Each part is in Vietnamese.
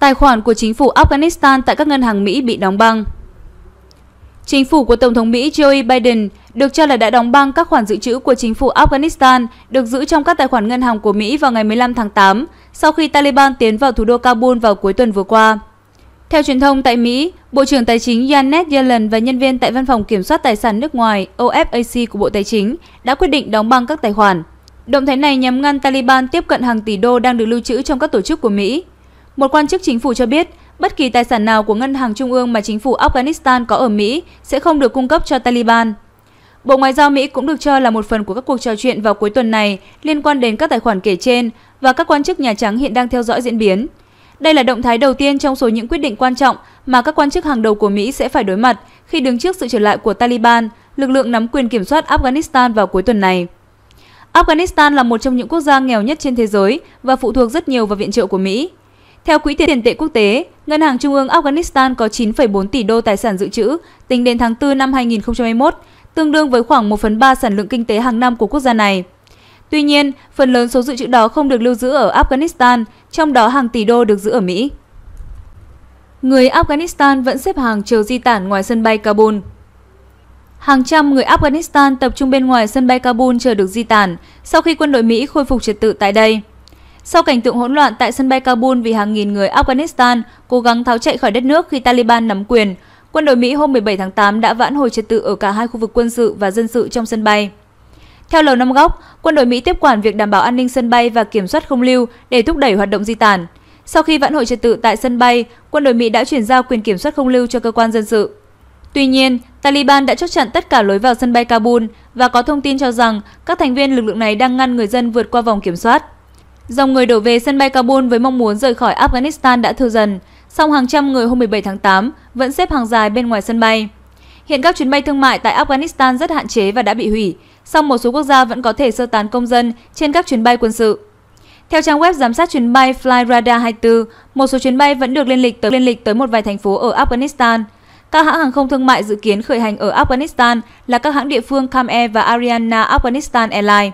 Tài khoản của chính phủ Afghanistan tại các ngân hàng Mỹ bị đóng băng. Chính phủ của Tổng thống Mỹ Joe Biden được cho là đã đóng băng các khoản dự trữ của chính phủ Afghanistan được giữ trong các tài khoản ngân hàng của Mỹ vào ngày 15 tháng 8 sau khi Taliban tiến vào thủ đô Kabul vào cuối tuần vừa qua. Theo truyền thông tại Mỹ, Bộ trưởng Tài chính Janet Yellen và nhân viên tại Văn phòng Kiểm soát Tài sản nước ngoài OFAC của Bộ Tài chính đã quyết định đóng băng các tài khoản. Động thái này nhằm ngăn Taliban tiếp cận hàng tỷ đô đang được lưu trữ trong các tổ chức của Mỹ. Một quan chức chính phủ cho biết, bất kỳ tài sản nào của ngân hàng trung ương mà chính phủ Afghanistan có ở Mỹ sẽ không được cung cấp cho Taliban. Bộ Ngoại giao Mỹ cũng được cho là một phần của các cuộc trò chuyện vào cuối tuần này liên quan đến các tài khoản kể trên và các quan chức Nhà Trắng hiện đang theo dõi diễn biến. Đây là động thái đầu tiên trong số những quyết định quan trọng mà các quan chức hàng đầu của Mỹ sẽ phải đối mặt khi đứng trước sự trở lại của Taliban, lực lượng nắm quyền kiểm soát Afghanistan vào cuối tuần này. Afghanistan là một trong những quốc gia nghèo nhất trên thế giới và phụ thuộc rất nhiều vào viện trợ của Mỹ. Theo Quỹ tiền tệ quốc tế, Ngân hàng Trung ương Afghanistan có 9,4 tỷ đô tài sản dự trữ tính đến tháng 4 năm 2021, tương đương với khoảng 1 phần 3 sản lượng kinh tế hàng năm của quốc gia này. Tuy nhiên, phần lớn số dự trữ đó không được lưu giữ ở Afghanistan, trong đó hàng tỷ đô được giữ ở Mỹ. Người Afghanistan vẫn xếp hàng chờ di tản ngoài sân bay Kabul. Hàng trăm người Afghanistan tập trung bên ngoài sân bay Kabul chờ được di tản sau khi quân đội Mỹ khôi phục trật tự tại đây. Sau cảnh tượng hỗn loạn tại sân bay Kabul vì hàng nghìn người Afghanistan cố gắng tháo chạy khỏi đất nước khi Taliban nắm quyền, quân đội Mỹ hôm 17 tháng 8 đã vãn hồi trật tự ở cả hai khu vực quân sự và dân sự trong sân bay. Theo Lầu Năm Góc, quân đội Mỹ tiếp quản việc đảm bảo an ninh sân bay và kiểm soát không lưu để thúc đẩy hoạt động di tản. Sau khi vãn hồi trật tự tại sân bay, quân đội Mỹ đã chuyển giao quyền kiểm soát không lưu cho cơ quan dân sự. Tuy nhiên, Taliban đã chốt chặn tất cả lối vào sân bay Kabul và có thông tin cho rằng các thành viên lực lượng này đang ngăn người dân vượt qua vòng kiểm soát. Dòng người đổ về sân bay Kabul với mong muốn rời khỏi Afghanistan đã thưa dần, song hàng trăm người hôm 17 tháng 8 vẫn xếp hàng dài bên ngoài sân bay. Hiện các chuyến bay thương mại tại Afghanistan rất hạn chế và đã bị hủy, song một số quốc gia vẫn có thể sơ tán công dân trên các chuyến bay quân sự. Theo trang web giám sát chuyến bay Flyradar 24, một số chuyến bay vẫn được liên lịch tới liên lịch tới một vài thành phố ở Afghanistan. Các hãng hàng không thương mại dự kiến khởi hành ở Afghanistan là các hãng địa phương Kham Air và Ariana Afghanistan Airlines.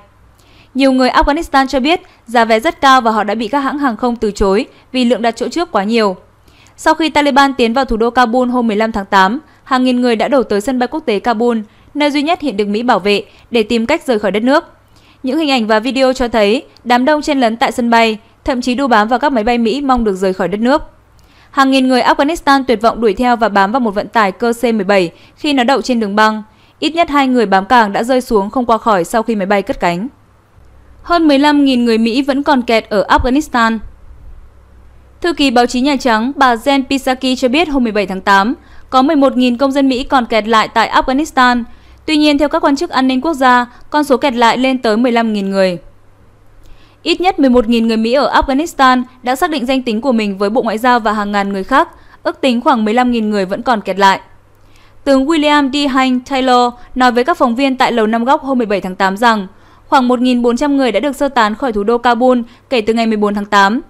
Nhiều người Afghanistan cho biết giá vé rất cao và họ đã bị các hãng hàng không từ chối vì lượng đặt chỗ trước quá nhiều. Sau khi Taliban tiến vào thủ đô Kabul hôm 15 tháng 8, hàng nghìn người đã đổ tới sân bay quốc tế Kabul, nơi duy nhất hiện được Mỹ bảo vệ để tìm cách rời khỏi đất nước. Những hình ảnh và video cho thấy đám đông chen lấn tại sân bay, thậm chí đu bám vào các máy bay Mỹ mong được rời khỏi đất nước. Hàng nghìn người Afghanistan tuyệt vọng đuổi theo và bám vào một vận tải cơ C-17 khi nó đậu trên đường băng. Ít nhất hai người bám càng đã rơi xuống không qua khỏi sau khi máy bay cất cánh. Hơn 15.000 người Mỹ vẫn còn kẹt ở Afghanistan. Thư ký báo chí Nhà Trắng bà Jen Psaki cho biết hôm 17 tháng 8, có 11.000 công dân Mỹ còn kẹt lại tại Afghanistan. Tuy nhiên, theo các quan chức an ninh quốc gia, con số kẹt lại lên tới 15.000 người. Ít nhất 11.000 người Mỹ ở Afghanistan đã xác định danh tính của mình với Bộ Ngoại giao và hàng ngàn người khác, ước tính khoảng 15.000 người vẫn còn kẹt lại. Tướng William D. Hank Taylor nói với các phóng viên tại Lầu Năm Góc hôm 17 tháng 8 rằng khoảng 1.400 người đã được sơ tán khỏi thủ đô Kabul kể từ ngày 14 tháng 8.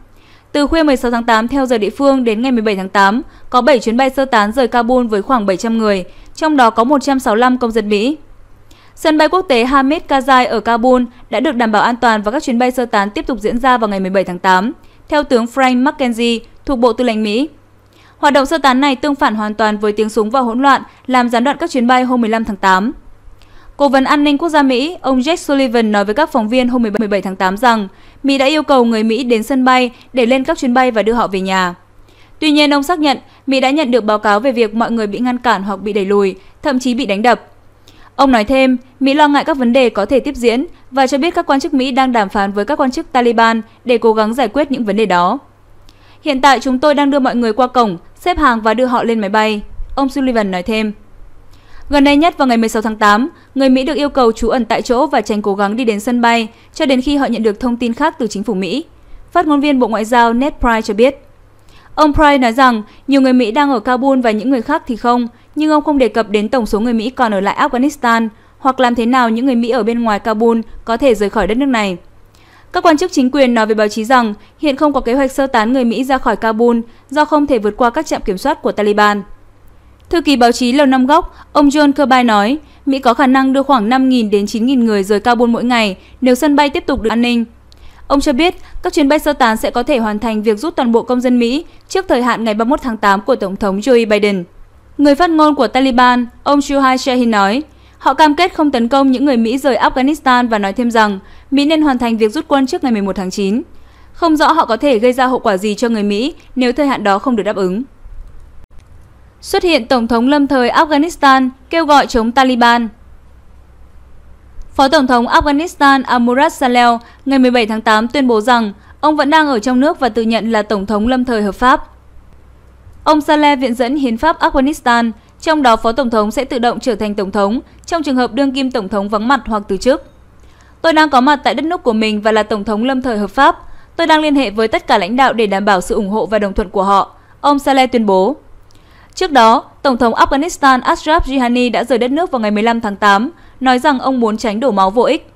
Từ khuya 16 tháng 8 theo giờ địa phương đến ngày 17 tháng 8, có 7 chuyến bay sơ tán rời Kabul với khoảng 700 người, trong đó có 165 công dân Mỹ. Sân bay quốc tế Hamid Karzai ở Kabul đã được đảm bảo an toàn và các chuyến bay sơ tán tiếp tục diễn ra vào ngày 17 tháng 8, theo tướng Frank McKenzie thuộc Bộ Tư lệnh Mỹ. Hoạt động sơ tán này tương phản hoàn toàn với tiếng súng và hỗn loạn làm gián đoạn các chuyến bay hôm 15 tháng 8. Cố vấn an ninh quốc gia Mỹ, ông Jack Sullivan nói với các phóng viên hôm 17 tháng 8 rằng Mỹ đã yêu cầu người Mỹ đến sân bay để lên các chuyến bay và đưa họ về nhà. Tuy nhiên, ông xác nhận Mỹ đã nhận được báo cáo về việc mọi người bị ngăn cản hoặc bị đẩy lùi, thậm chí bị đánh đập. Ông nói thêm, Mỹ lo ngại các vấn đề có thể tiếp diễn và cho biết các quan chức Mỹ đang đàm phán với các quan chức Taliban để cố gắng giải quyết những vấn đề đó. Hiện tại chúng tôi đang đưa mọi người qua cổng, xếp hàng và đưa họ lên máy bay, ông Sullivan nói thêm. Gần đây nhất vào ngày 16 tháng 8, người Mỹ được yêu cầu trú ẩn tại chỗ và tránh cố gắng đi đến sân bay cho đến khi họ nhận được thông tin khác từ chính phủ Mỹ. Phát ngôn viên Bộ Ngoại giao Ned Price cho biết. Ông Price nói rằng nhiều người Mỹ đang ở Kabul và những người khác thì không, nhưng ông không đề cập đến tổng số người Mỹ còn ở lại Afghanistan hoặc làm thế nào những người Mỹ ở bên ngoài Kabul có thể rời khỏi đất nước này. Các quan chức chính quyền nói với báo chí rằng hiện không có kế hoạch sơ tán người Mỹ ra khỏi Kabul do không thể vượt qua các trạm kiểm soát của Taliban. Thư ký báo chí Lầu Năm Góc, ông John Kirby nói, Mỹ có khả năng đưa khoảng 5.000 đến 9.000 người rời Kabul mỗi ngày nếu sân bay tiếp tục được an ninh. Ông cho biết các chuyến bay sơ tán sẽ có thể hoàn thành việc rút toàn bộ công dân Mỹ trước thời hạn ngày 31 tháng 8 của Tổng thống Joe Biden. Người phát ngôn của Taliban, ông Shuhai Shahin nói, họ cam kết không tấn công những người Mỹ rời Afghanistan và nói thêm rằng Mỹ nên hoàn thành việc rút quân trước ngày 11 tháng 9. Không rõ họ có thể gây ra hậu quả gì cho người Mỹ nếu thời hạn đó không được đáp ứng xuất hiện Tổng thống lâm thời Afghanistan kêu gọi chống Taliban. Phó Tổng thống Afghanistan Amurad Saleh ngày 17 tháng 8 tuyên bố rằng ông vẫn đang ở trong nước và tự nhận là Tổng thống lâm thời hợp pháp. Ông Saleh viện dẫn hiến pháp Afghanistan, trong đó Phó Tổng thống sẽ tự động trở thành Tổng thống trong trường hợp đương kim Tổng thống vắng mặt hoặc từ chức. Tôi đang có mặt tại đất nước của mình và là Tổng thống lâm thời hợp pháp. Tôi đang liên hệ với tất cả lãnh đạo để đảm bảo sự ủng hộ và đồng thuận của họ, ông Saleh tuyên bố. Trước đó, Tổng thống Afghanistan Ashraf Ghani đã rời đất nước vào ngày 15 tháng 8, nói rằng ông muốn tránh đổ máu vô ích.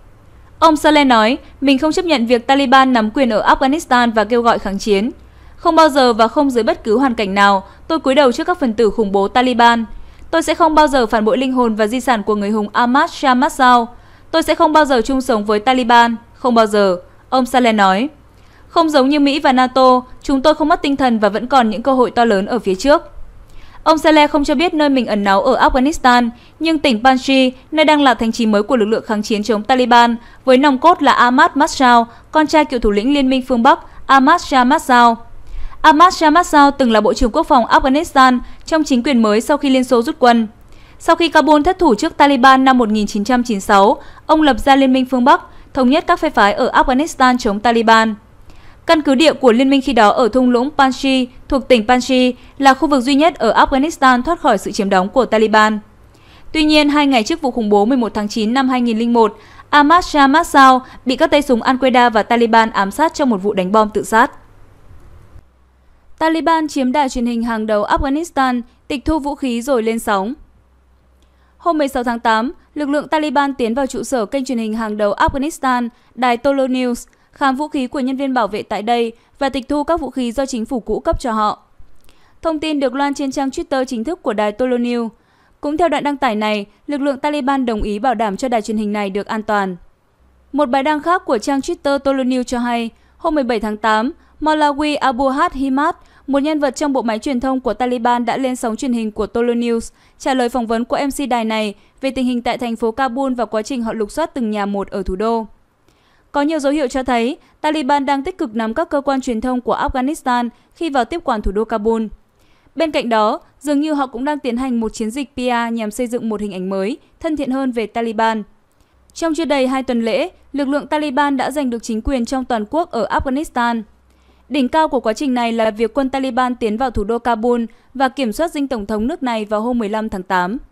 Ông Saleh nói, mình không chấp nhận việc Taliban nắm quyền ở Afghanistan và kêu gọi kháng chiến. Không bao giờ và không dưới bất cứ hoàn cảnh nào, tôi cúi đầu trước các phần tử khủng bố Taliban. Tôi sẽ không bao giờ phản bội linh hồn và di sản của người hùng Ahmad Shah Massoud. Tôi sẽ không bao giờ chung sống với Taliban, không bao giờ, ông Saleh nói. Không giống như Mỹ và NATO, chúng tôi không mất tinh thần và vẫn còn những cơ hội to lớn ở phía trước. Ông Saleh không cho biết nơi mình ẩn náu ở Afghanistan, nhưng tỉnh Panji, nơi đang là thành trì mới của lực lượng kháng chiến chống Taliban, với nòng cốt là Ahmad Masjao, con trai cựu thủ lĩnh Liên minh phương Bắc Ahmad Shah Masjao. Ahmad Shah Masjao từng là Bộ trưởng Quốc phòng Afghanistan trong chính quyền mới sau khi Liên Xô rút quân. Sau khi Kabul thất thủ trước Taliban năm 1996, ông lập ra Liên minh phương Bắc, thống nhất các phe phái ở Afghanistan chống Taliban. Căn cứ địa của liên minh khi đó ở thung lũng Panjshir thuộc tỉnh Panjshir là khu vực duy nhất ở Afghanistan thoát khỏi sự chiếm đóng của Taliban. Tuy nhiên, hai ngày trước vụ khủng bố 11 tháng 9 năm 2001, Ahmad Shah Massoud bị các tay súng Al-Qaeda và Taliban ám sát trong một vụ đánh bom tự sát. Taliban chiếm đài truyền hình hàng đầu Afghanistan, tịch thu vũ khí rồi lên sóng. Hôm 16 tháng 8, lực lượng Taliban tiến vào trụ sở kênh truyền hình hàng đầu Afghanistan, đài Tolo News, khám vũ khí của nhân viên bảo vệ tại đây và tịch thu các vũ khí do chính phủ cũ cấp cho họ. Thông tin được loan trên trang Twitter chính thức của đài Tolo News. Cũng theo đoạn đăng tải này, lực lượng Taliban đồng ý bảo đảm cho đài truyền hình này được an toàn. Một bài đăng khác của trang Twitter Tolo News cho hay, hôm 17 tháng 8, Malawi Abuhat Himat, một nhân vật trong bộ máy truyền thông của Taliban đã lên sóng truyền hình của Tolo News, trả lời phỏng vấn của MC đài này về tình hình tại thành phố Kabul và quá trình họ lục soát từng nhà một ở thủ đô. Có nhiều dấu hiệu cho thấy Taliban đang tích cực nắm các cơ quan truyền thông của Afghanistan khi vào tiếp quản thủ đô Kabul. Bên cạnh đó, dường như họ cũng đang tiến hành một chiến dịch PR nhằm xây dựng một hình ảnh mới, thân thiện hơn về Taliban. Trong chưa đầy hai tuần lễ, lực lượng Taliban đã giành được chính quyền trong toàn quốc ở Afghanistan. Đỉnh cao của quá trình này là việc quân Taliban tiến vào thủ đô Kabul và kiểm soát dinh tổng thống nước này vào hôm 15 tháng 8.